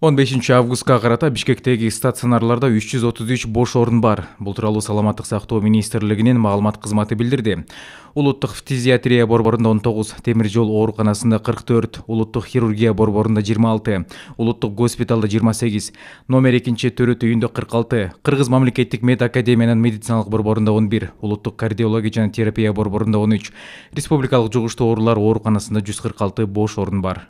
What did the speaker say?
он бешинчи августка карата бишкектеги стационарларда үч жүз отуз үч бош орун бар бул тууралуу саламаттык сактоо министрлигинин маалымат кызматы билдирди улуттук фтизиатрия борборунда он тогуз темир жол ооруканасында кырк төрт улуттук хирургия борборунда жыйырма алты улуттук госпиталда жыйырма сегиз номер экинчи төрөт үйүндө кырк алты кыргыз мамлекеттик мед академиянын медициналык борборунда он бир улуттук кардиология жана терапия борборунда он үч республикалык жугуштуу оорулар ооруканасында жүз кырк алты бош орун бар